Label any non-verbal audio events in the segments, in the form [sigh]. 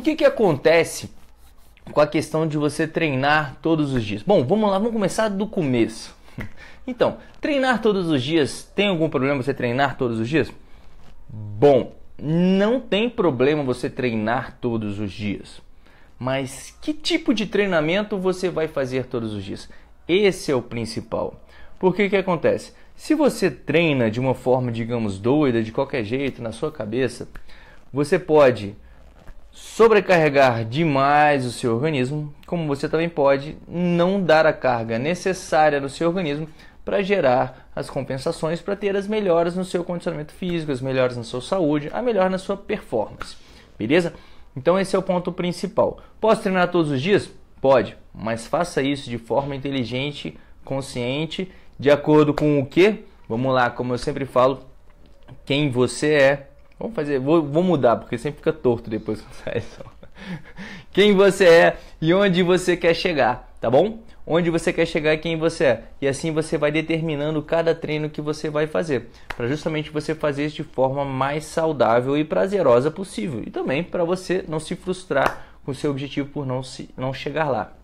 O que, que acontece com a questão de você treinar todos os dias? Bom, vamos lá, vamos começar do começo. [laughs] Então, treinar todos os dias, tem algum problema você treinar todos os dias? Bom, não tem problema você treinar todos os dias. Mas que tipo de treinamento você vai fazer todos os dias? Esse é o principal. Porque o que acontece? Se você treina de uma forma, digamos, doida, de qualquer jeito, na sua cabeça, você pode sobrecarregar demais o seu organismo, como você também pode não dar a carga necessária no seu organismo para gerar as compensações, para ter as melhoras no seu condicionamento físico, as melhoras na sua saúde, a melhor na sua performance. Beleza? Então esse é o ponto principal. Posso treinar todos os dias? Pode, mas faça isso de forma inteligente, consciente, de acordo com o que? Vamos lá, como eu sempre falo, quem você é, Vamos fazer, vou, vou mudar, porque sempre fica torto depois que [laughs] sai só. Quem você é e onde você quer chegar, tá bom? Onde você quer chegar e quem você é. E assim você vai determinando cada treino que você vai fazer, para justamente você fazer isso de forma mais saudável e prazerosa possível. E também para você não se frustrar com seu objetivo por não, se, não chegar lá.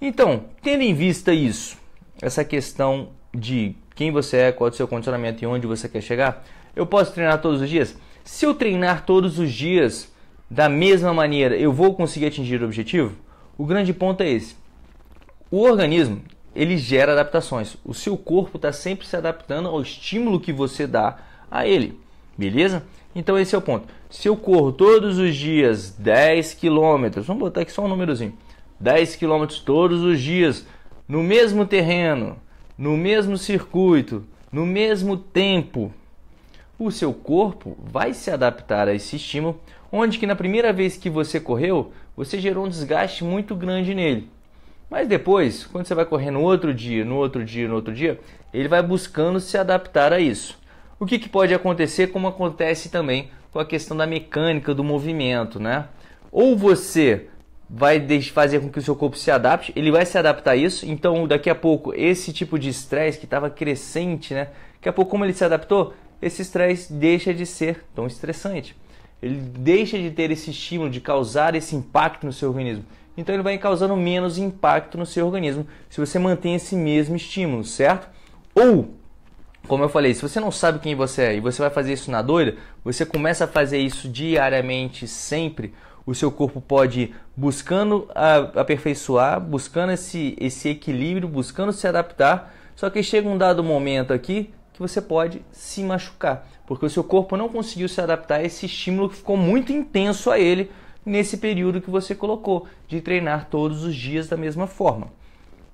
Então, tendo em vista isso, essa questão de quem você é, qual é o seu condicionamento e onde você quer chegar, eu posso treinar todos os dias? Se eu treinar todos os dias da mesma maneira, eu vou conseguir atingir o objetivo? O grande ponto é esse. O organismo, ele gera adaptações. O seu corpo está sempre se adaptando ao estímulo que você dá a ele. Beleza? Então esse é o ponto. Se eu corro todos os dias 10 km, vamos botar aqui só um númerozinho. 10 km todos os dias, no mesmo terreno, no mesmo circuito, no mesmo tempo, o seu corpo vai se adaptar a esse estímulo, onde que na primeira vez que você correu, você gerou um desgaste muito grande nele. Mas depois, quando você vai correr no outro dia, no outro dia, no outro dia, ele vai buscando se adaptar a isso. O que, que pode acontecer, como acontece também com a questão da mecânica do movimento, né? Ou você vai fazer com que o seu corpo se adapte, ele vai se adaptar a isso, então daqui a pouco esse tipo de estresse que estava crescente, né? Daqui a pouco como ele se adaptou, esse estresse deixa de ser tão estressante. Ele deixa de ter esse estímulo de causar esse impacto no seu organismo. Então ele vai causando menos impacto no seu organismo se você mantém esse mesmo estímulo, certo? Ou, como eu falei, se você não sabe quem você é e você vai fazer isso na doida, você começa a fazer isso diariamente, sempre, o seu corpo pode ir buscando aperfeiçoar, buscando esse, esse equilíbrio, buscando se adaptar. Só que chega um dado momento aqui que você pode se machucar, porque o seu corpo não conseguiu se adaptar a esse estímulo que ficou muito intenso a ele nesse período que você colocou de treinar todos os dias da mesma forma.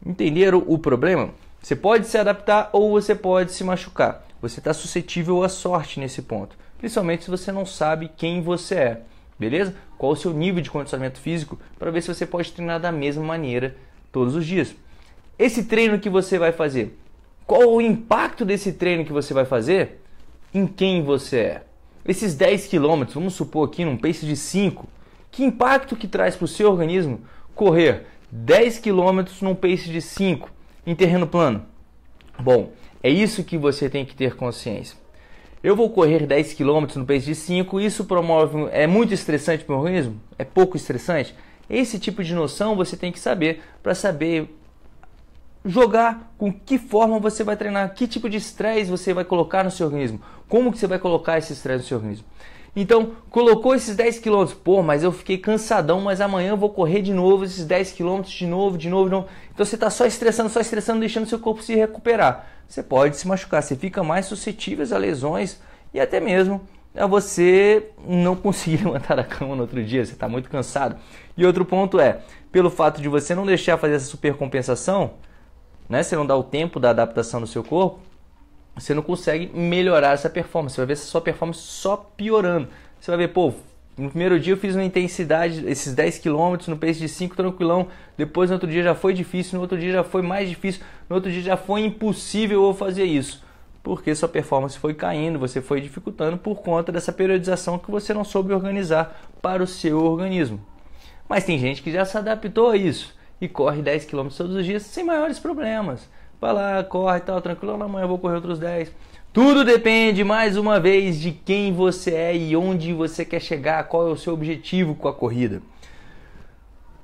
Entenderam o problema? Você pode se adaptar ou você pode se machucar. Você está suscetível à sorte nesse ponto, principalmente se você não sabe quem você é, beleza? Qual o seu nível de condicionamento físico para ver se você pode treinar da mesma maneira todos os dias. Esse treino que você vai fazer qual o impacto desse treino que você vai fazer em quem você é? Esses 10 quilômetros, vamos supor aqui num pace de 5, que impacto que traz para o seu organismo correr 10 quilômetros num pace de 5 em terreno plano? Bom, é isso que você tem que ter consciência. Eu vou correr 10 km no pace de 5, isso promove. É muito estressante para o organismo? É pouco estressante? Esse tipo de noção você tem que saber para saber jogar, com que forma você vai treinar, que tipo de estresse você vai colocar no seu organismo, como que você vai colocar esse estresse no seu organismo. Então, colocou esses 10 km, pô, mas eu fiquei cansadão, mas amanhã eu vou correr de novo esses 10 km de novo, de novo, de novo. Então você está só estressando, só estressando, deixando seu corpo se recuperar. Você pode se machucar, você fica mais suscetível a lesões e até mesmo a você não conseguir [laughs] levantar da cama no outro dia, você está muito cansado. E outro ponto é, pelo fato de você não deixar fazer essa supercompensação, né? Você não dá o tempo da adaptação do seu corpo, você não consegue melhorar essa performance. Você vai ver essa sua performance só piorando. Você vai ver, pô, no primeiro dia eu fiz uma intensidade, esses 10 km no peso de 5 tranquilão. Depois no outro dia já foi difícil, no outro dia já foi mais difícil, no outro dia já foi impossível eu fazer isso. Porque sua performance foi caindo, você foi dificultando por conta dessa periodização que você não soube organizar para o seu organismo. Mas tem gente que já se adaptou a isso e corre 10 km todos os dias sem maiores problemas. Vai lá, corre tal, tranquilo, na manhã eu vou correr outros 10. Tudo depende, mais uma vez, de quem você é e onde você quer chegar, qual é o seu objetivo com a corrida.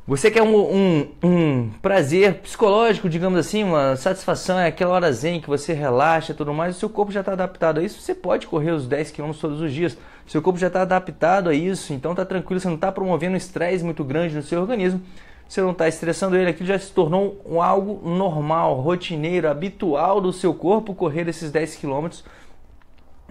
Você quer um, um, um prazer psicológico, digamos assim, uma satisfação, é aquela hora zen que você relaxa e tudo mais, o seu corpo já está adaptado a isso, você pode correr os 10 km todos os dias, seu corpo já está adaptado a isso, então está tranquilo, você não está promovendo um estresse muito grande no seu organismo, você não está estressando ele, aquilo já se tornou um, algo normal, rotineiro, habitual do seu corpo correr esses 10 quilômetros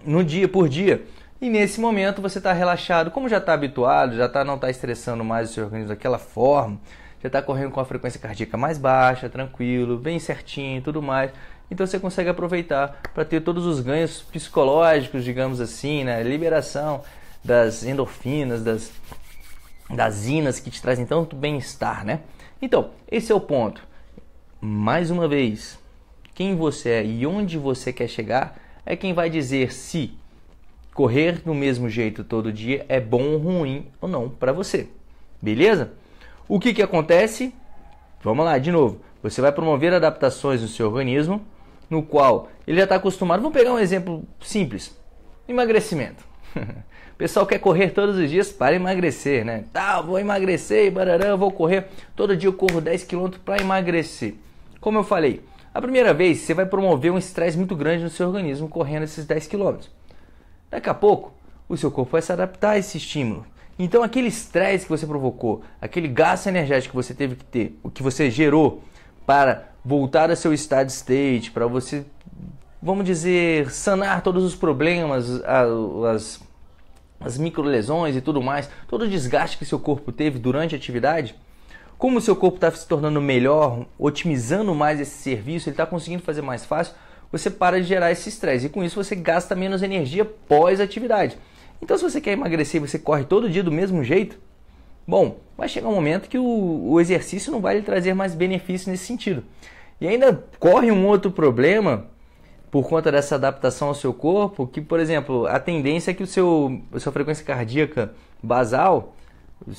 no dia por dia. E nesse momento você está relaxado, como já está habituado, já tá, não está estressando mais o seu organismo daquela forma, já está correndo com a frequência cardíaca mais baixa, tranquilo, bem certinho e tudo mais. Então você consegue aproveitar para ter todos os ganhos psicológicos, digamos assim, né? liberação das endorfinas, das das inas que te trazem tanto bem-estar, né? Então, esse é o ponto. Mais uma vez, quem você é e onde você quer chegar é quem vai dizer se correr do mesmo jeito todo dia é bom, ruim ou não para você. Beleza? O que, que acontece? Vamos lá, de novo. Você vai promover adaptações no seu organismo, no qual ele já está acostumado. Vamos pegar um exemplo simples: emagrecimento. [laughs] pessoal quer correr todos os dias para emagrecer, né? Tá, vou emagrecer, barará, vou correr. Todo dia eu corro 10 km para emagrecer. Como eu falei, a primeira vez você vai promover um estresse muito grande no seu organismo correndo esses 10 km. Daqui a pouco, o seu corpo vai se adaptar a esse estímulo. Então aquele estresse que você provocou, aquele gasto energético que você teve que ter, o que você gerou para voltar ao seu estado state, para você, vamos dizer, sanar todos os problemas, as as microlesões e tudo mais, todo o desgaste que seu corpo teve durante a atividade, como o seu corpo está se tornando melhor, otimizando mais esse serviço, ele está conseguindo fazer mais fácil, você para de gerar esse estresse e com isso você gasta menos energia pós-atividade. Então, se você quer emagrecer e você corre todo dia do mesmo jeito, bom, vai chegar um momento que o, o exercício não vai lhe trazer mais benefício nesse sentido. E ainda corre um outro problema por conta dessa adaptação ao seu corpo, que, por exemplo, a tendência é que o seu, a sua frequência cardíaca basal,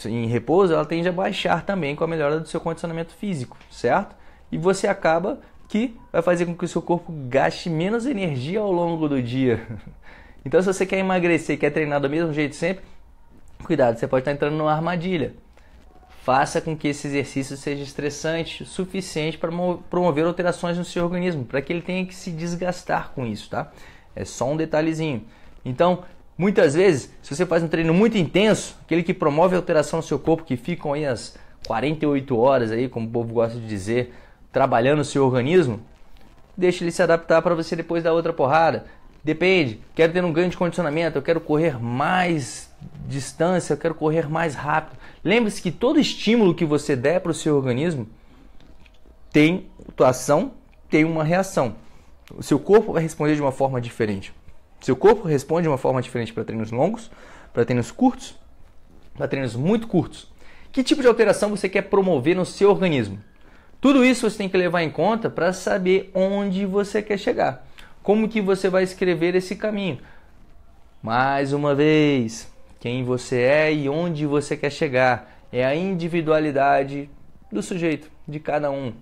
em repouso, ela tende a baixar também com a melhora do seu condicionamento físico, certo? E você acaba que vai fazer com que o seu corpo gaste menos energia ao longo do dia. [laughs] Então, se você quer emagrecer, quer treinar do mesmo jeito sempre, cuidado, você pode estar entrando numa armadilha. Faça com que esse exercício seja estressante o suficiente para promover alterações no seu organismo, para que ele tenha que se desgastar com isso, tá? É só um detalhezinho. Então, muitas vezes, se você faz um treino muito intenso, aquele que promove alteração no seu corpo, que ficam aí as 48 horas aí, como o povo gosta de dizer, trabalhando o seu organismo, deixa ele se adaptar para você depois dar outra porrada. Depende, quero ter um ganho de condicionamento, eu quero correr mais distância, eu quero correr mais rápido. Lembre-se que todo estímulo que você der para o seu organismo tem ação, tem uma reação. O seu corpo vai responder de uma forma diferente. Seu corpo responde de uma forma diferente para treinos longos, para treinos curtos, para treinos muito curtos. Que tipo de alteração você quer promover no seu organismo? Tudo isso você tem que levar em conta para saber onde você quer chegar. Como que você vai escrever esse caminho? Mais uma vez, quem você é e onde você quer chegar. É a individualidade do sujeito, de cada um.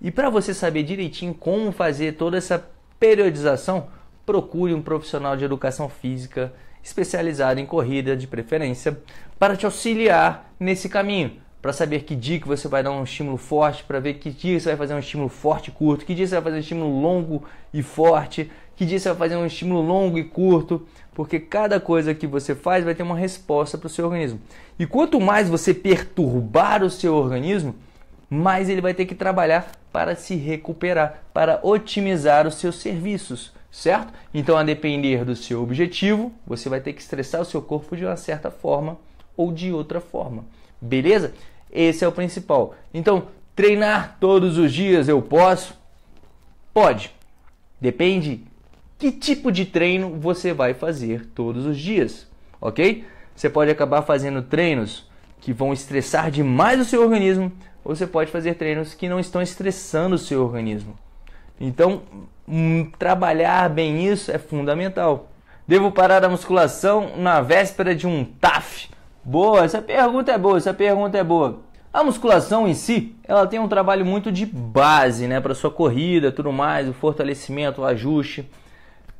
E para você saber direitinho como fazer toda essa periodização, procure um profissional de educação física especializado em corrida, de preferência, para te auxiliar nesse caminho. Para saber que dia que você vai dar um estímulo forte, para ver que dia você vai fazer um estímulo forte e curto, que dia você vai fazer um estímulo longo e forte, que dia você vai fazer um estímulo longo e curto, porque cada coisa que você faz vai ter uma resposta para o seu organismo. E quanto mais você perturbar o seu organismo, mais ele vai ter que trabalhar para se recuperar, para otimizar os seus serviços, certo? Então, a depender do seu objetivo, você vai ter que estressar o seu corpo de uma certa forma ou de outra forma, beleza? Esse é o principal. Então, treinar todos os dias eu posso? Pode. Depende que tipo de treino você vai fazer todos os dias, ok? Você pode acabar fazendo treinos que vão estressar demais o seu organismo, ou você pode fazer treinos que não estão estressando o seu organismo. Então, hum, trabalhar bem isso é fundamental. Devo parar a musculação na véspera de um TAF? Boa, essa pergunta é boa, essa pergunta é boa. A musculação em si, ela tem um trabalho muito de base, né, para sua corrida, tudo mais, o fortalecimento, o ajuste.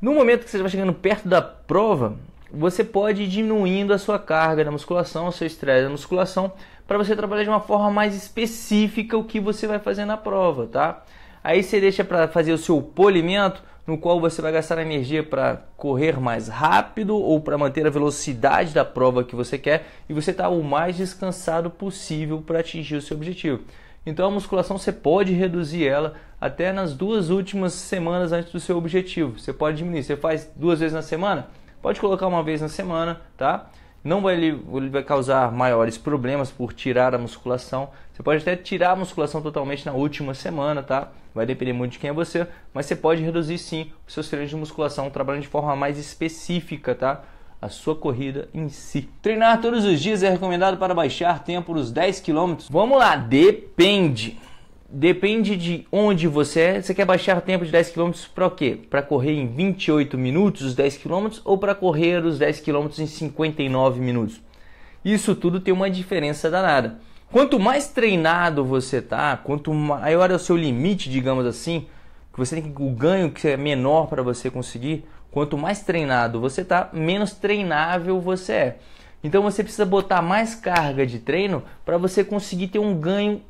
No momento que você vai chegando perto da prova, você pode ir diminuindo a sua carga da musculação, o seu estresse da musculação, para você trabalhar de uma forma mais específica o que você vai fazer na prova, tá? Aí você deixa para fazer o seu polimento, no qual você vai gastar energia para correr mais rápido ou para manter a velocidade da prova que você quer e você está o mais descansado possível para atingir o seu objetivo. Então a musculação você pode reduzir ela até nas duas últimas semanas antes do seu objetivo. Você pode diminuir. Você faz duas vezes na semana? Pode colocar uma vez na semana, tá? Não vai, ele vai causar maiores problemas por tirar a musculação. Você pode até tirar a musculação totalmente na última semana, tá? Vai depender muito de quem é você, mas você pode reduzir sim os seus treinos de musculação trabalhando de forma mais específica, tá? A sua corrida em si. Treinar todos os dias é recomendado para baixar tempo dos 10 km. Vamos lá, depende. Depende de onde você é. Você quer baixar o tempo de 10 km para o quê? Para correr em 28 minutos os 10 km ou para correr os 10 km em 59 minutos? Isso tudo tem uma diferença danada. Quanto mais treinado você tá, quanto maior é o seu limite, digamos assim, que você tem que, o ganho que é menor para você conseguir, quanto mais treinado você tá, menos treinável você é. Então você precisa botar mais carga de treino para você conseguir ter um ganho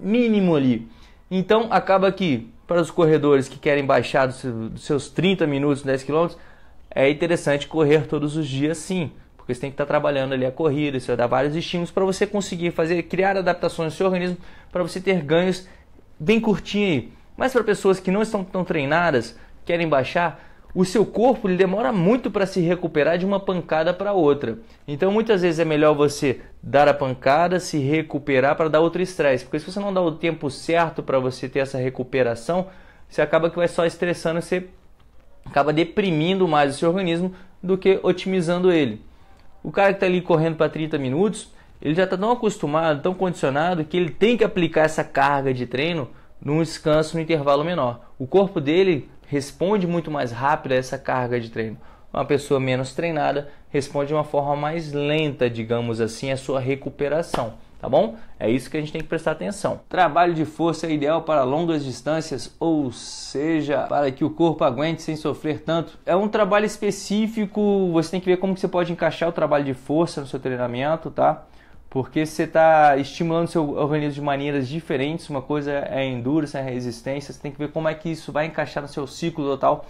mínimo ali. Então acaba que para os corredores que querem baixar dos seus 30 minutos, 10 km, é interessante correr todos os dias sim, porque você tem que estar trabalhando ali a corrida, você vai dar vários estímulos para você conseguir fazer, criar adaptações no seu organismo para você ter ganhos bem curtinho aí. Mas para pessoas que não estão tão treinadas, querem baixar, o seu corpo ele demora muito para se recuperar de uma pancada para outra. Então muitas vezes é melhor você dar a pancada, se recuperar para dar outro estresse, porque se você não dá o tempo certo para você ter essa recuperação, você acaba que vai só estressando, você acaba deprimindo mais o seu organismo do que otimizando ele. O cara que está ali correndo para 30 minutos, ele já está tão acostumado, tão condicionado que ele tem que aplicar essa carga de treino num descanso num intervalo menor. O corpo dele responde muito mais rápido a essa carga de treino. Uma pessoa menos treinada responde de uma forma mais lenta, digamos assim, a sua recuperação tá bom? É isso que a gente tem que prestar atenção. Trabalho de força é ideal para longas distâncias, ou seja, para que o corpo aguente sem sofrer tanto. É um trabalho específico, você tem que ver como que você pode encaixar o trabalho de força no seu treinamento, tá? porque você está estimulando seu organismo de maneiras diferentes. Uma coisa é endurance, é resistência, você tem que ver como é que isso vai encaixar no seu ciclo total.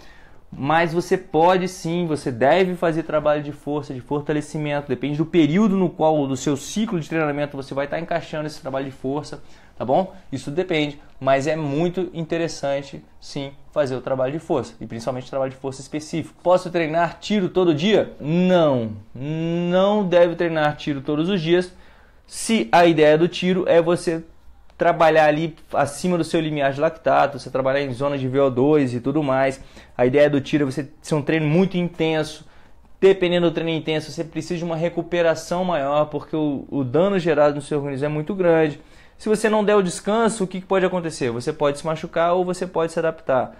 Mas você pode sim, você deve fazer trabalho de força, de fortalecimento, depende do período no qual, do seu ciclo de treinamento, você vai estar tá encaixando esse trabalho de força, tá bom? Isso depende, mas é muito interessante sim fazer o trabalho de força, e principalmente o trabalho de força específico. Posso treinar tiro todo dia? Não, não deve treinar tiro todos os dias, se a ideia do tiro é você trabalhar ali acima do seu limiar de lactato, você trabalhar em zonas de VO2 e tudo mais. A ideia do tiro é você ser um treino muito intenso. Dependendo do treino intenso, você precisa de uma recuperação maior, porque o, o dano gerado no seu organismo é muito grande. Se você não der o descanso, o que, que pode acontecer? Você pode se machucar ou você pode se adaptar.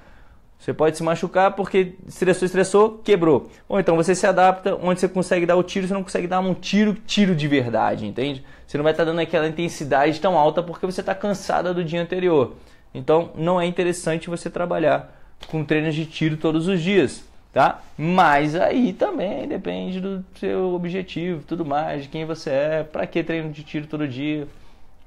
Você pode se machucar porque estressou, estressou, quebrou. Ou então você se adapta, onde você consegue dar o tiro, você não consegue dar um tiro, tiro de verdade, entende? Você não vai estar dando aquela intensidade tão alta porque você está cansada do dia anterior. Então não é interessante você trabalhar com treinos de tiro todos os dias, tá? Mas aí também depende do seu objetivo, tudo mais, de quem você é, para que treino de tiro todo dia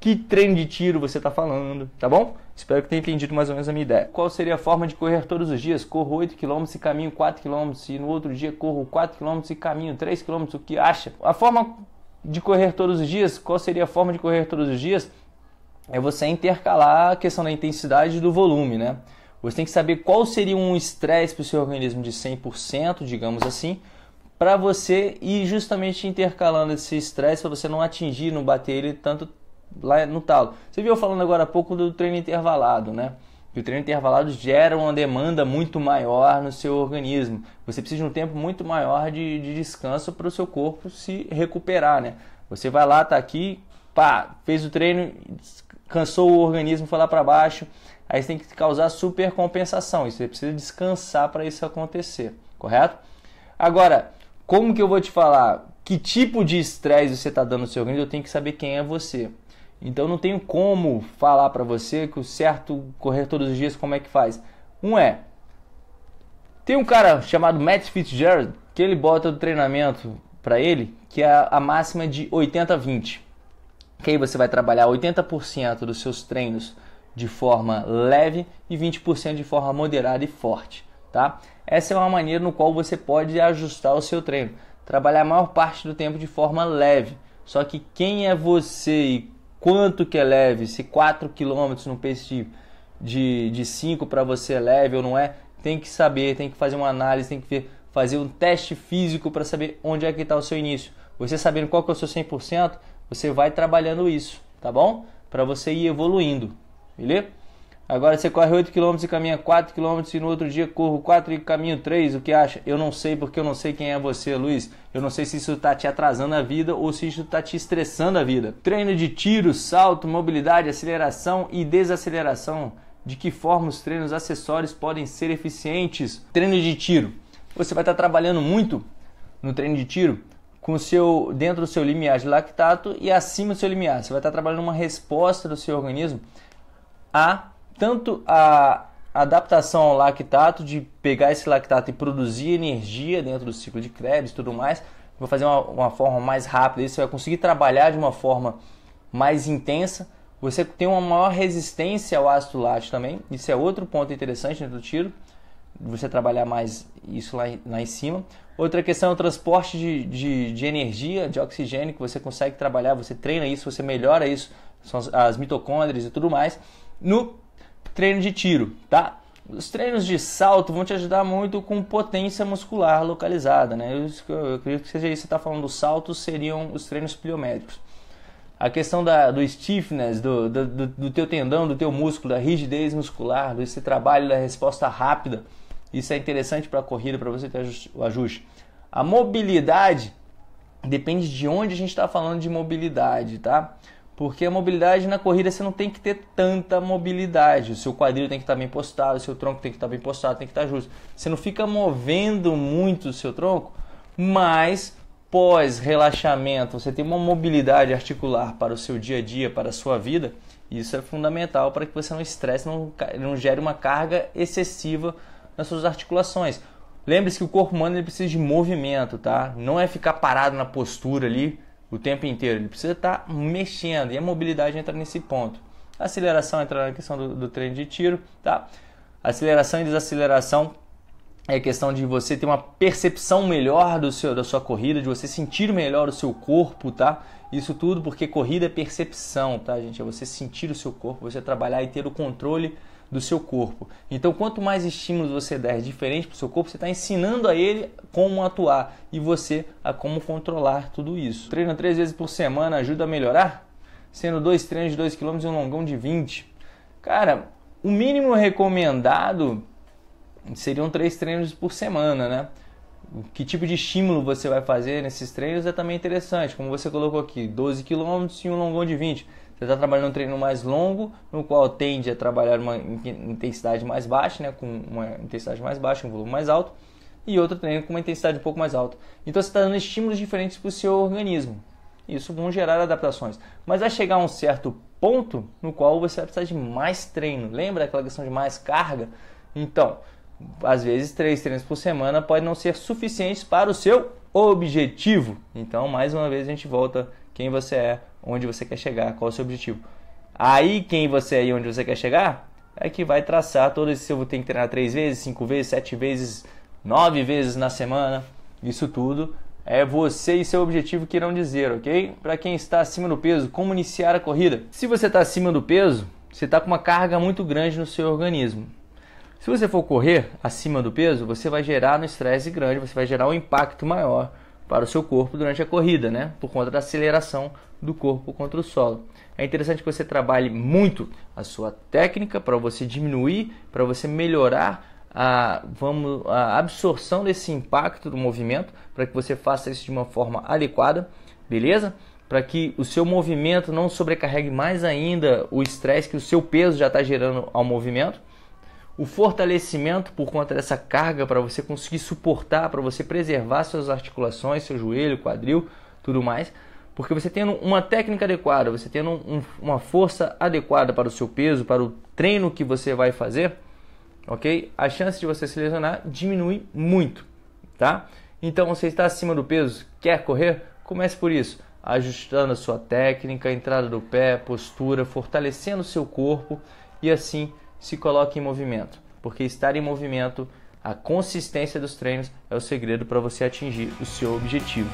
que treino de tiro você está falando, tá bom? Espero que tenha entendido mais ou menos a minha ideia. Qual seria a forma de correr todos os dias? Corro 8 km e caminho 4 km, e no outro dia corro 4 km e caminho 3 km, o que acha? A forma de correr todos os dias, qual seria a forma de correr todos os dias? É você intercalar a questão da intensidade e do volume, né? Você tem que saber qual seria um estresse para o seu organismo de 100%, digamos assim, para você ir justamente intercalando esse estresse para você não atingir, não bater ele tanto lá no talo. Você viu eu falando agora há pouco do treino intervalado, né? o treino intervalado gera uma demanda muito maior no seu organismo. Você precisa de um tempo muito maior de, de descanso para o seu corpo se recuperar, né? Você vai lá, tá aqui, pá, fez o treino, cansou o organismo, foi lá para baixo. Aí você tem que causar supercompensação. você precisa descansar para isso acontecer, correto? Agora, como que eu vou te falar que tipo de estresse você está dando no seu organismo? Eu tenho que saber quem é você. Então não tenho como falar para você que o certo correr todos os dias como é que faz. Um é tem um cara chamado Matt Fitzgerald que ele bota do treinamento para ele que é a máxima de 80/20. Que aí você vai trabalhar 80% dos seus treinos de forma leve e 20% de forma moderada e forte, tá? Essa é uma maneira no qual você pode ajustar o seu treino. Trabalhar a maior parte do tempo de forma leve. Só que quem é você e quanto que é leve, se 4 km no pace de, de, de 5 para você é leve ou não é, tem que saber, tem que fazer uma análise, tem que ver, fazer um teste físico para saber onde é que está o seu início. Você sabendo qual que é o seu 100%, você vai trabalhando isso, tá bom? Para você ir evoluindo, beleza? Agora você corre 8 km e caminha 4 km e no outro dia corro 4 e caminho 3. O que acha? Eu não sei porque eu não sei quem é você, Luiz. Eu não sei se isso está te atrasando a vida ou se isso está te estressando a vida. Treino de tiro, salto, mobilidade, aceleração e desaceleração. De que forma os treinos acessórios podem ser eficientes? Treino de tiro. Você vai estar tá trabalhando muito no treino de tiro com seu dentro do seu limiar de lactato e acima do seu limiar. Você vai estar tá trabalhando uma resposta do seu organismo a tanto a adaptação ao lactato, de pegar esse lactato e produzir energia dentro do ciclo de Krebs e tudo mais, vou fazer uma, uma, forma mais rápida, você vai conseguir trabalhar de uma forma mais intensa, você tem uma maior resistência ao ácido lático também, isso é outro ponto interessante dentro do tiro, você trabalhar mais isso lá, lá em cima. Outra questão é o transporte de, de, de energia, de oxigênio, que você consegue trabalhar, você treina isso, você melhora isso, são as, as mitocôndrias e tudo mais. No treino de tiro, tá? Os treinos de salto vão te ajudar muito com potência muscular localizada, né? Eu, eu acredito que seja isso que você está falando. Os saltos seriam os treinos pliométricos. A questão da, do stiffness, do, do, do, do teu tendão, do teu músculo, da rigidez muscular, desse trabalho da resposta rápida. Isso é interessante para a corrida, para você ter o ajuste. A mobilidade depende de onde a gente está falando de mobilidade, tá? Porque a mobilidade na corrida você não tem que ter tanta mobilidade. O seu quadril tem que estar tá bem postado, o seu tronco tem que estar tá bem postado, tem que estar tá justo. Você não fica movendo muito o seu tronco, mas pós relaxamento, você tem uma mobilidade articular para o seu dia a dia, para a sua vida. Isso é fundamental para que você não estresse, não, não gere uma carga excessiva nas suas articulações. Lembre-se que o corpo humano ele precisa de movimento, tá? Não é ficar parado na postura ali o tempo inteiro. Ele precisa estar tá mexendo e a mobilidade entra nesse ponto. A aceleração entra na questão do, do treino de tiro, tá? Aceleração e desaceleração é questão de você ter uma percepção melhor do seu, da sua corrida, de você sentir melhor o seu corpo, tá? Isso tudo porque corrida é percepção, tá, gente? É você sentir o seu corpo, você trabalhar e ter o controle do seu corpo. Então, quanto mais estímulos você der diferente para o seu corpo, você está ensinando a ele como atuar e você a como controlar tudo isso. Treina três vezes por semana ajuda a melhorar, sendo dois treinos de 2 km e um longão de 20. Cara, o mínimo recomendado seriam três treinos por semana, né? Que tipo de estímulo você vai fazer nesses treinos é também interessante, como você colocou aqui, 12 km e um longão de 20 você está trabalhando um treino mais longo, no qual tende a trabalhar uma intensidade mais baixa, né, com uma intensidade mais baixa, um volume mais alto, e outro treino com uma intensidade um pouco mais alta. Então você está dando estímulos diferentes para o seu organismo. Isso vão gerar adaptações. Mas vai chegar um certo ponto no qual você vai precisar de mais treino. Lembra aquela questão de mais carga? Então, às vezes três treinos por semana podem não ser suficientes para o seu objetivo. Então, mais uma vez a gente volta quem você é, onde você quer chegar, qual é o seu objetivo. Aí quem você é e onde você quer chegar é que vai traçar todo esse eu vou ter que treinar três vezes, cinco vezes, sete vezes, nove vezes na semana. Isso tudo é você e seu objetivo que irão dizer, ok? Para quem está acima do peso, como iniciar a corrida? Se você está acima do peso, você está com uma carga muito grande no seu organismo. Se você for correr acima do peso, você vai gerar um estresse grande, você vai gerar um impacto maior para o seu corpo durante a corrida, né? Por conta da aceleração do corpo contra o solo. É interessante que você trabalhe muito a sua técnica para você diminuir, para você melhorar a, vamos, a absorção desse impacto do movimento, para que você faça isso de uma forma adequada, beleza? Para que o seu movimento não sobrecarregue mais ainda o estresse que o seu peso já está gerando ao movimento. O fortalecimento por conta dessa carga para você conseguir suportar, para você preservar suas articulações, seu joelho, quadril, tudo mais. Porque você tendo uma técnica adequada, você tendo um, uma força adequada para o seu peso, para o treino que você vai fazer, ok? A chance de você se lesionar diminui muito, tá? Então você está acima do peso, quer correr? Comece por isso, ajustando a sua técnica, entrada do pé, postura, fortalecendo o seu corpo e assim se coloque em movimento. Porque estar em movimento, a consistência dos treinos é o segredo para você atingir o seu objetivo.